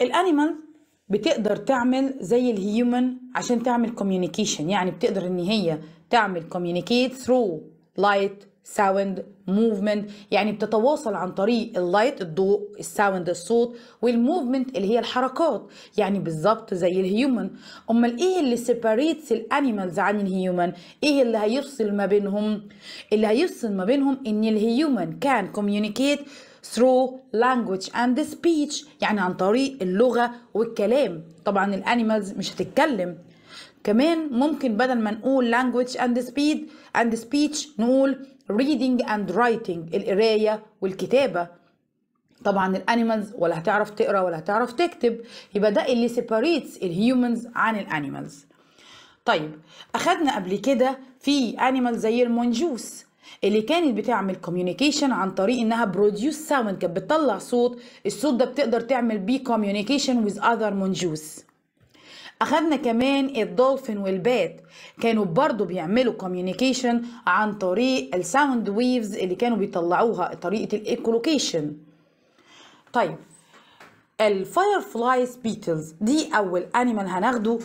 الانيمال بتقدر تعمل زي الهيومن عشان تعمل كوميونيكيشن يعني بتقدر ان هي تعمل كوميونيكيت ثرو لايت ساوند موفمنت يعني بتتواصل عن طريق اللايت الضوء الساوند الصوت والموفمنت اللي هي الحركات يعني بالظبط زي الهيومن امال ايه اللي سيباريتس الانيمالز عن الهيومن ايه اللي هيفصل ما بينهم اللي هيفصل ما بينهم ان الهيومن كان كوميونيكيت through language and speech يعني عن طريق اللغة والكلام طبعا الانيمالز مش هتتكلم كمان ممكن بدل ما نقول language and speed and speech نقول reading and writing القراية والكتابة طبعا الانيمالز ولا هتعرف تقرا ولا هتعرف تكتب يبقى ده اللي separates الهيومنز عن الانيمالز طيب اخدنا قبل كده في انيمال زي المنجوس اللي كانت بتعمل كوميونيكيشن عن طريق انها بروديوس ساوند كانت بتطلع صوت الصوت ده بتقدر تعمل بيه كوميونيكيشن ويز اذر منجوس اخدنا كمان الدولفين والبات كانوا برضو بيعملوا كوميونيكيشن عن طريق الساوند ويفز اللي كانوا بيطلعوها طريقه الايكولوكيشن طيب الفاير فلايز بيتلز دي اول انيمال هناخده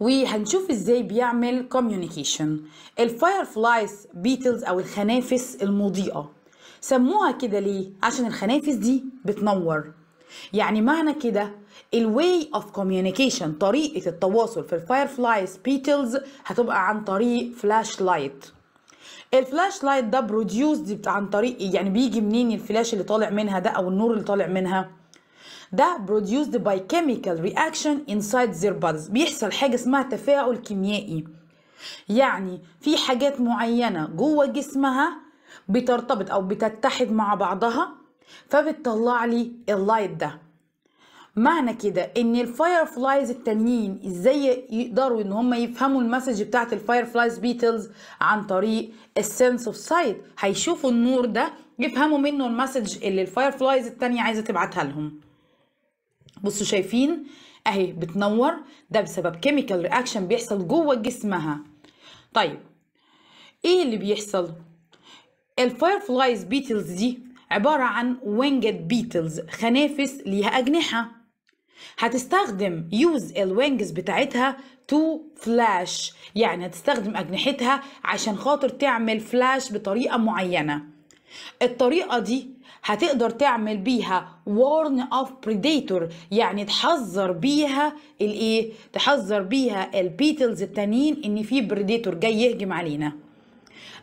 وهنشوف ازاي بيعمل كوميونيكيشن الفاير فلايز بيتلز او الخنافس المضيئه سموها كده ليه عشان الخنافس دي بتنور يعني معنى كده الواي اوف كوميونيكيشن طريقه التواصل في الفاير فلايز بيتلز هتبقى عن طريق فلاش لايت الفلاش لايت ده بروديوسد عن طريق يعني بيجي منين الفلاش اللي طالع منها ده او النور اللي طالع منها ده produced by chemical reaction inside their bodies بيحصل حاجة اسمها تفاعل كيميائي يعني في حاجات معينة جوه جسمها بترتبط أو بتتحد مع بعضها فبتطلع لي اللايت ده معنى كده ان الفاير فلايز التانيين ازاي يقدروا ان هم يفهموا المسج بتاعت الفاير فلايز بيتلز عن طريق السنس اوف سايت هيشوفوا النور ده يفهموا منه المسج اللي الفاير فلايز التانية عايزه تبعتها لهم بصوا شايفين اهي بتنور ده بسبب كيميكال رياكشن بيحصل جوه جسمها طيب ايه اللي بيحصل الفاير فلايز بيتلز دي عبارة عن وينجد بيتلز خنافس ليها أجنحة هتستخدم يوز الوينجز بتاعتها تو فلاش يعني هتستخدم أجنحتها عشان خاطر تعمل فلاش بطريقة معينة الطريقة دي هتقدر تعمل بيها warn of predator يعني تحذر بيها الايه تحذر بيها البيتلز التانيين ان في بريديتور جاي يهجم علينا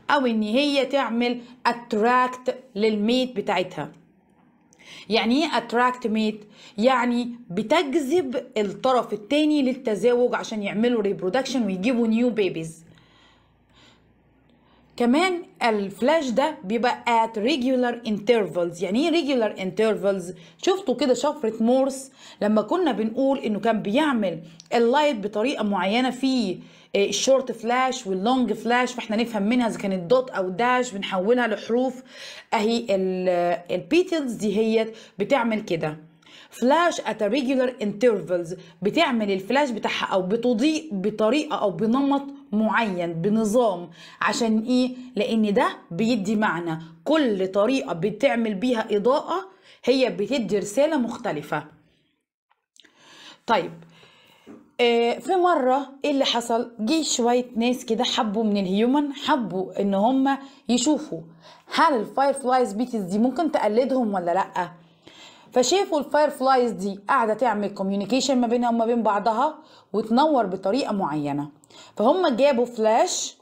او ان هي تعمل اتراكت للميت بتاعتها يعني ايه اتراكت ميت يعني بتجذب الطرف التاني للتزاوج عشان يعملوا ريبرودكشن ويجيبوا نيو بيبيز كمان الفلاش ده بيبقى at regular intervals يعني ايه regular intervals شفتوا كده شفرة مورس لما كنا بنقول انه كان بيعمل اللايت بطريقة معينة في الشورت فلاش واللونج فلاش فاحنا نفهم منها اذا كانت دوت او داش بنحولها لحروف اهي البيتلز آه، دي هي بتعمل كده فلاش ات ريجولار انترفلز بتعمل الفلاش بتاعها او بتضيء بطريقه او بنمط معين بنظام عشان ايه لان ده بيدي معنى كل طريقه بتعمل بيها اضاءه هي بتدي رساله مختلفه طيب آه، في مرة ايه اللي حصل جه شوية ناس كده حبوا من الهيومن حبوا ان هم يشوفوا هل الفاير فلايز بيتز دي ممكن تقلدهم ولا لأ فشافوا الفاير فلايز دي قاعده تعمل كوميونيكيشن ما بينها وما بين بعضها وتنور بطريقه معينه فهم جابوا فلاش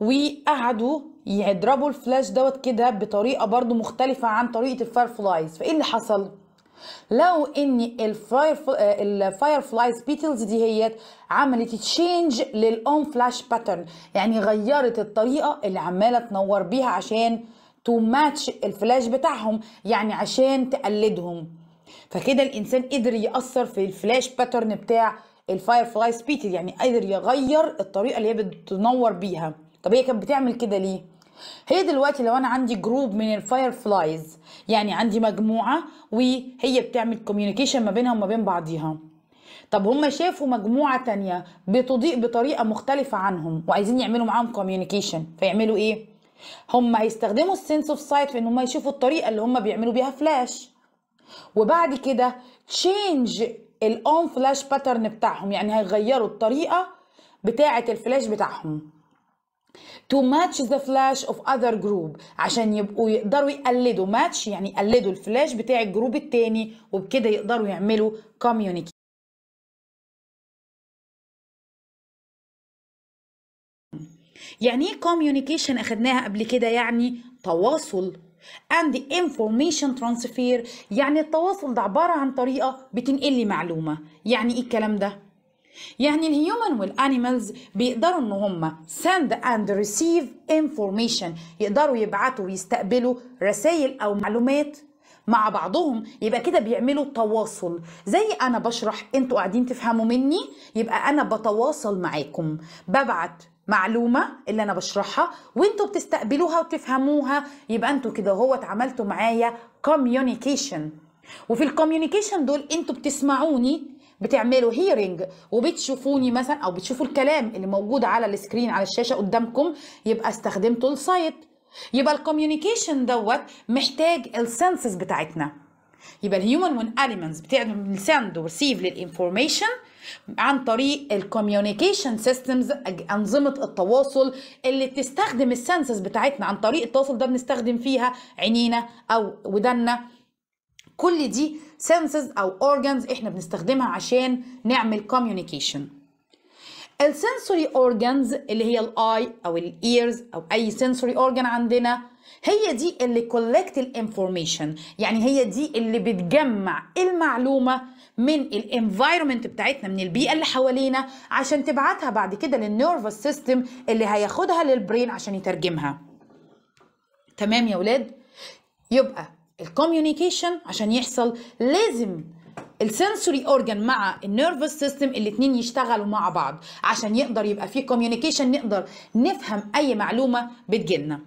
وقعدوا يضربوا الفلاش دوت كده بطريقه برضو مختلفه عن طريقه الفاير فلايز فايه اللي حصل لو ان الفاير الفاير فلايز بيتلز دي هيت عملت تشينج للاون فلاش باترن يعني غيرت الطريقه اللي عماله تنور بيها عشان تو ماتش الفلاش بتاعهم يعني عشان تقلدهم فكده الانسان قدر ياثر في الفلاش باترن بتاع الفاير فلاي سبيتد يعني قدر يغير الطريقه اللي هي بتنور بيها طب هي كانت بتعمل كده ليه هي دلوقتي لو انا عندي جروب من الفاير فلايز يعني عندي مجموعه وهي بتعمل كوميونيكيشن ما بينها وما بين بعضيها طب هم شافوا مجموعه تانية بتضيء بطريقه مختلفه عنهم وعايزين يعملوا معاهم كوميونيكيشن فيعملوا ايه هم هيستخدموا السنس اوف سايت في ان هم يشوفوا الطريقه اللي هم بيعملوا بيها فلاش وبعد كده تشينج الاون فلاش باترن بتاعهم يعني هيغيروا الطريقه بتاعه الفلاش بتاعهم to match the flash of other group عشان يبقوا يقدروا يقلدوا match يعني يقلدوا الفلاش بتاع الجروب التاني وبكده يقدروا يعملوا communicate يعني ايه communication اخدناها قبل كده يعني تواصل and information transfer يعني التواصل ده عبارة عن طريقة بتنقل لي معلومة يعني ايه الكلام ده يعني الهيومن والانيمالز بيقدروا ان هم send and receive information يقدروا يبعتوا ويستقبلوا رسائل او معلومات مع بعضهم يبقى كده بيعملوا تواصل زي انا بشرح انتوا قاعدين تفهموا مني يبقى انا بتواصل معاكم ببعت معلومه اللي انا بشرحها وانتوا بتستقبلوها وتفهموها يبقى انتوا كده هو عملتوا معايا كوميونيكيشن وفي الكوميونيكيشن دول انتوا بتسمعوني بتعملوا هيرنج وبتشوفوني مثلا او بتشوفوا الكلام اللي موجود على السكرين على الشاشه قدامكم يبقى استخدمتوا السايت يبقى الكوميونيكيشن دوت محتاج السنسز بتاعتنا يبقى الهيومن وان اليمنتس بتعمل سند وريسيف للانفورميشن عن طريق الكوميونيكيشن سيستمز انظمه التواصل اللي بتستخدم السنسز بتاعتنا عن طريق التواصل ده بنستخدم فيها عينينا او ودنا كل دي سنسز او اورجانز احنا بنستخدمها عشان نعمل كوميونيكيشن السنسوري اورجانز اللي هي الاي او الايرز او اي سنسوري اورجان عندنا هي دي اللي كولكت الانفورميشن يعني هي دي اللي بتجمع المعلومه من الانفايرمنت بتاعتنا من البيئه اللي حوالينا عشان تبعتها بعد كده للنيرفس سيستم اللي هياخدها للبرين عشان يترجمها تمام يا ولاد يبقى الكوميونيكيشن عشان يحصل لازم السنسوري اورجان مع النيرفس سيستم الاثنين يشتغلوا مع بعض عشان يقدر يبقى فيه كوميونيكيشن نقدر نفهم اي معلومه بتجيلنا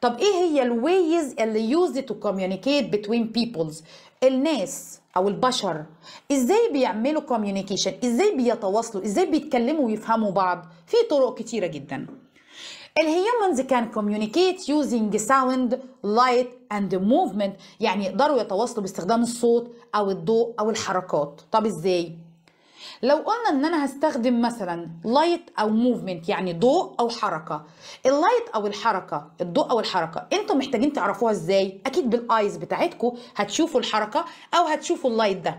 طب ايه هي الويز اللي يوزد تو كوميونيكيت بتوين بيبلز الناس او البشر ازاي بيعملوا كوميونيكيشن ازاي بيتواصلوا ازاي بيتكلموا ويفهموا بعض في طرق كتيره جدا الهيومنز كان كوميونيكيت يوزنج ساوند لايت اند موفمنت يعني يقدروا يتواصلوا باستخدام الصوت او الضوء او الحركات طب ازاي لو قلنا ان انا هستخدم مثلا لايت او موفمنت يعني ضوء او حركه اللايت او الحركه الضوء او الحركه انتم محتاجين تعرفوها ازاي اكيد بالايز بتاعتكم هتشوفوا الحركه او هتشوفوا اللايت ده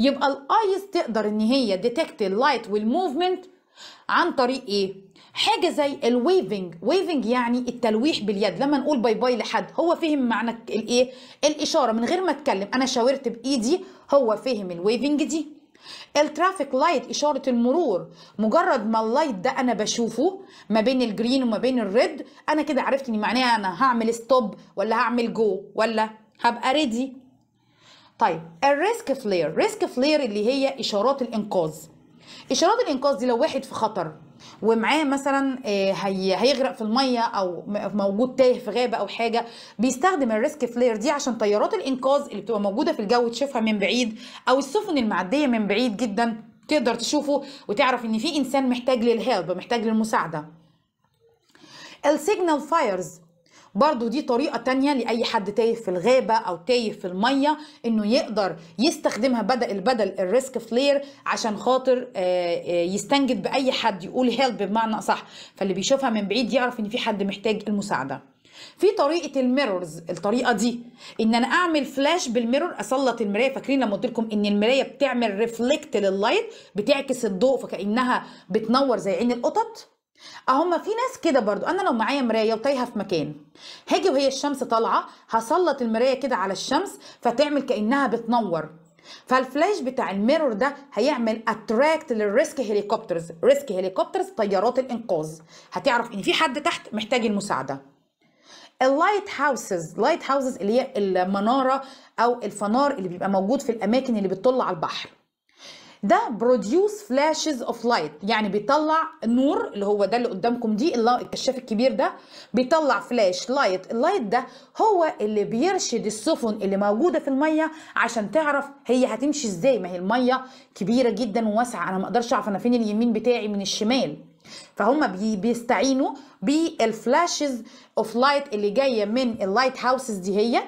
يبقى الايز تقدر ان هي ديتكت اللايت والموفمنت عن طريق ايه حاجه زي الويفنج ويفنج يعني التلويح باليد لما نقول باي باي لحد هو فهم معنى الايه الاشاره من غير ما اتكلم انا شاورت بايدي هو فهم الويفنج دي الترافيك لايت إشارة المرور مجرد ما اللايت ده أنا بشوفه ما بين الجرين وما بين الريد أنا كده عرفت إن معناها أنا هعمل ستوب ولا هعمل جو ولا هبقى ريدي طيب الريسك فلير ريسك فلير اللي هي إشارات الإنقاذ إشارات الإنقاذ دي لو واحد في خطر ومعاه مثلا آه، هيغرق في الميه او موجود تايه في غابه او حاجه بيستخدم الريسك فلير دي عشان طيارات الانقاذ اللي بتبقى موجوده في الجو تشوفها من بعيد او السفن المعديه من بعيد جدا تقدر تشوفه وتعرف ان في انسان محتاج للهيلب محتاج للمساعده السيجنال فايرز برضو دي طريقة تانية لأي حد تايه في الغابة أو تايه في المية إنه يقدر يستخدمها بدل بدل الريسك فلير عشان خاطر آه، آه، يستنجد بأي حد يقول هيلب بمعنى أصح فاللي بيشوفها من بعيد يعرف إن في حد محتاج المساعدة في طريقه الميرورز الطريقه دي ان انا اعمل فلاش بالميرور اسلط المرايه فاكرين لما قلت لكم ان المرايه بتعمل ريفلكت لللايت بتعكس الضوء فكانها بتنور زي عين القطط اهما في ناس كده برضو انا لو معايا مرايه وتايهه في مكان هاجي وهي الشمس طالعه هسلط المرايه كده على الشمس فتعمل كانها بتنور فالفلاش بتاع الميرور ده هيعمل اتراكت للريسك هليكوبترز ريسك هليكوبترز طيارات الانقاذ هتعرف ان في حد تحت محتاج المساعده اللايت هاوسز لايت هاوسز اللي هي المناره او الفنار اللي بيبقى موجود في الاماكن اللي بتطل على البحر ده بروديوس فلاشز اوف لايت يعني بيطلع نور اللي هو ده اللي قدامكم دي الكشاف الكبير ده بيطلع فلاش لايت اللايت ده هو اللي بيرشد السفن اللي موجوده في الميه عشان تعرف هي هتمشي ازاي ما هي الميه كبيره جدا وواسعه انا ما اقدرش اعرف انا فين اليمين بتاعي من الشمال فهم بيستعينوا بالفلاشز اوف لايت اللي جايه من اللايت هاوسز دي هي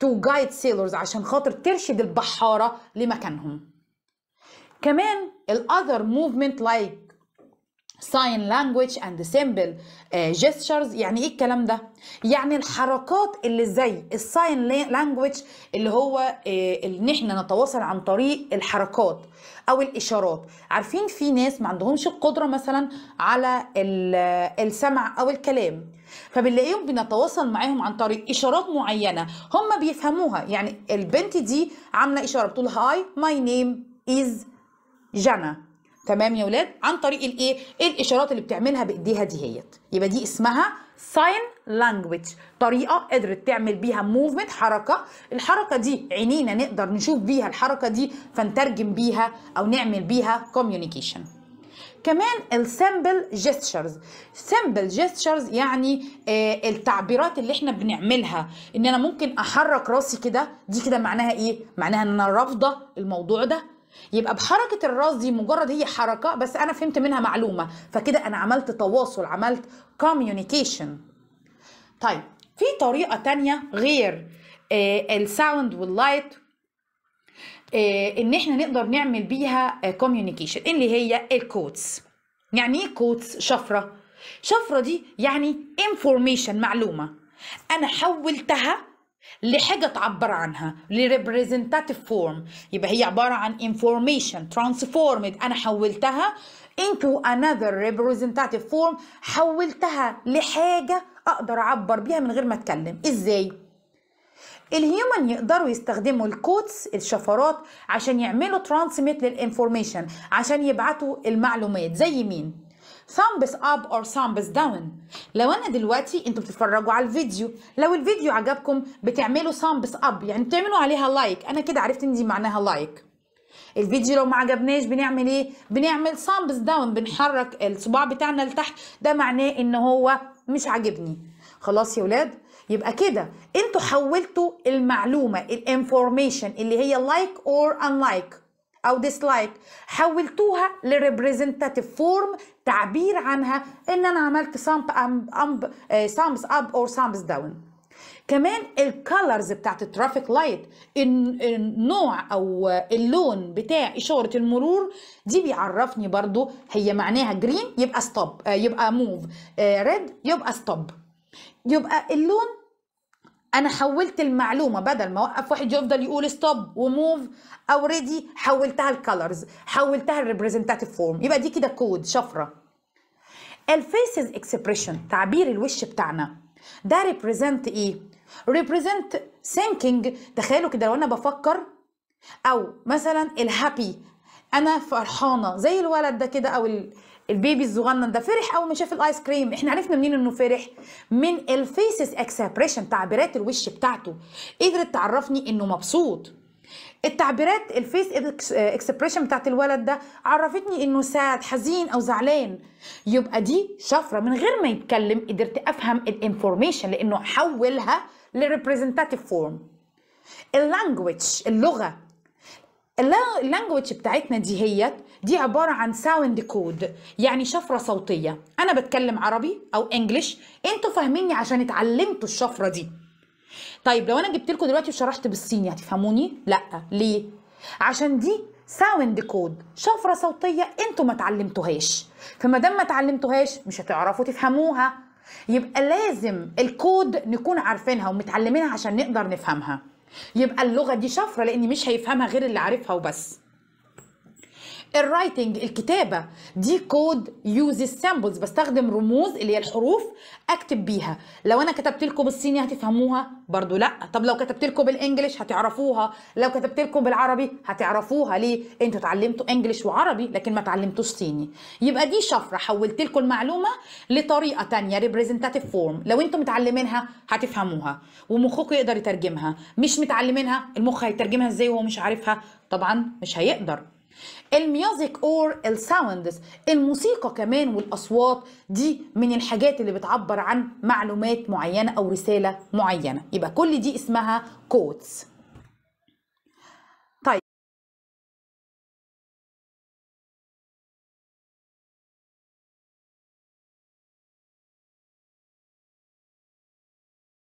تو جايد سيلرز عشان خاطر ترشد البحاره لمكانهم كمان الاذر موفمنت لايك sign language and symbol uh, gestures يعني ايه الكلام ده يعني الحركات اللي زي الساين لانجويج اللي هو uh, ان احنا نتواصل عن طريق الحركات او الاشارات عارفين في ناس ما عندهمش القدره مثلا على آه، السمع او الكلام فبنلاقيهم بنتواصل معاهم عن طريق اشارات معينه هم بيفهموها يعني البنت دي عامله اشاره بتقول هاي ماي نيم از جنى تمام يا ولاد عن طريق الايه الاشارات اللي بتعملها بايديها دي هيت يبقى دي اسمها ساين لانجويج طريقه قدرت تعمل بيها موفمنت حركه الحركه دي عينينا نقدر نشوف بيها الحركه دي فنترجم بيها او نعمل بيها كوميونيكيشن كمان السمبل جيستشرز سمبل جيستشرز يعني آه التعبيرات اللي احنا بنعملها ان انا ممكن احرك راسي كده دي كده معناها ايه معناها ان انا رافضه الموضوع ده يبقى بحركه الراس دي مجرد هي حركه بس انا فهمت منها معلومه فكده انا عملت تواصل عملت كوميونيكيشن طيب في طريقه تانية غير آه الساوند واللايت آه ان احنا نقدر نعمل بيها كوميونيكيشن آه، اللي هي الكوتس يعني ايه كوتس شفره شفره دي يعني انفورميشن معلومه انا حولتها لحاجة تعبر عنها لريبريزنتاتيف فورم يبقى هي عبارة عن انفورميشن ترانسفورمد أنا حولتها into another representative form حولتها لحاجة أقدر أعبر بيها من غير ما أتكلم إزاي؟ الهيومن يقدروا يستخدموا الكودز الشفرات عشان يعملوا ترانسميت للانفورميشن عشان يبعتوا المعلومات زي مين؟ thumbs up or thumbs down لو انا دلوقتي انتوا بتتفرجوا على الفيديو لو الفيديو عجبكم بتعملوا thumbs up يعني بتعملوا عليها لايك like. انا كده عرفت ان دي معناها لايك like. الفيديو لو ما عجبناش بنعمل ايه بنعمل thumbs داون بنحرك الصباع بتاعنا لتحت ده معناه ان هو مش عاجبني خلاص يا ولاد يبقى كده انتوا حولتوا المعلومه الانفورميشن اللي هي لايك اور ان لايك او ديسلايك حولتوها لريبريزنتاتيف فورم تعبير عنها ان انا عملت سامب ام سامز اب اور سامز داون كمان الكالرز بتاعت الترافيك لايت النوع او اللون بتاع اشاره المرور دي بيعرفني برضو هي معناها جرين يبقى ستوب آه، يبقى موف ريد آه، يبقى ستوب يبقى اللون انا حولت المعلومه بدل ما اوقف واحد يفضل يقول ستوب وموف اوريدي حولتها لكالرز حولتها لريبريزنتاتيف فورم يبقى دي كده كود شفره الفيسز اكسبريشن تعبير الوش بتاعنا ده ريبريزنت ايه ريبريزنت ثينكينج تخيلوا كده لو انا بفكر او مثلا الهابي انا فرحانه زي الولد ده كده او البيبي الصغنن ده فرح اول ما شاف الايس كريم احنا عرفنا منين انه فرح من الفيسز اكسبريشن تعبيرات الوش بتاعته قدرت تعرفني انه مبسوط التعبيرات الفيس اكسبريشن بتاعت الولد ده عرفتني انه ساد حزين او زعلان يبقى دي شفره من غير ما يتكلم قدرت افهم الانفورميشن لانه حولها لريبريزنتاتيف فورم اللانجوج اللغه اللانجوج بتاعتنا دي هي دي عبارة عن ساوند كود يعني شفرة صوتية أنا بتكلم عربي أو انجلش أنتوا فاهميني عشان اتعلمتوا الشفرة دي طيب لو أنا جبت لكم دلوقتي وشرحت بالصيني هتفهموني؟ لأ ليه؟ عشان دي ساوند كود شفرة صوتية أنتوا ما اتعلمتوهاش فما دام ما اتعلمتوهاش مش هتعرفوا تفهموها يبقى لازم الكود نكون عارفينها ومتعلمينها عشان نقدر نفهمها يبقى اللغه دي شفره لان مش هيفهمها غير اللي عارفها وبس الرايتنج الكتابه دي كود يوز السامبلز بستخدم رموز اللي هي الحروف اكتب بيها لو انا كتبت لكم بالصيني هتفهموها برضو لا طب لو كتبت لكم بالانجلش هتعرفوها لو كتبت لكم بالعربي هتعرفوها ليه انتوا اتعلمتوا انجلش وعربي لكن ما اتعلمتوش صيني يبقى دي شفره حولت لكم المعلومه لطريقه تانية ريبريزنتاتيف فورم لو انتوا متعلمينها هتفهموها ومخكم يقدر يترجمها مش متعلمينها المخ هيترجمها ازاي وهو مش عارفها طبعا مش هيقدر الميوزك اور الساوندز الموسيقى كمان والاصوات دي من الحاجات اللي بتعبر عن معلومات معينه او رساله معينه يبقى كل دي اسمها كوتس